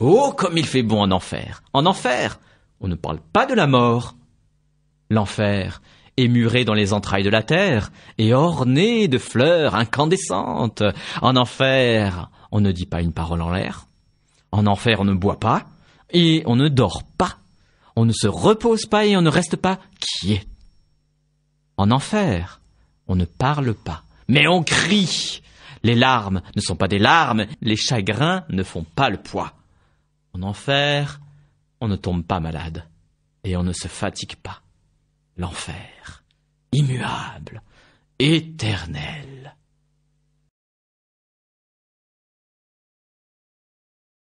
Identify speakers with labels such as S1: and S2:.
S1: Oh, comme il fait bon en enfer. En enfer, on ne parle pas de la mort. L'enfer est muré dans les entrailles de la terre et orné de fleurs incandescentes. En enfer, on ne dit pas une parole en l'air. En enfer, on ne boit pas et on ne dort pas. On ne se repose pas et on ne reste pas quiet. En enfer, on ne parle pas, mais on crie. Les larmes ne sont pas des larmes, les chagrins ne font pas le poids. En enfer, on ne tombe pas malade et on ne se fatigue pas. L'enfer, immuable, éternel.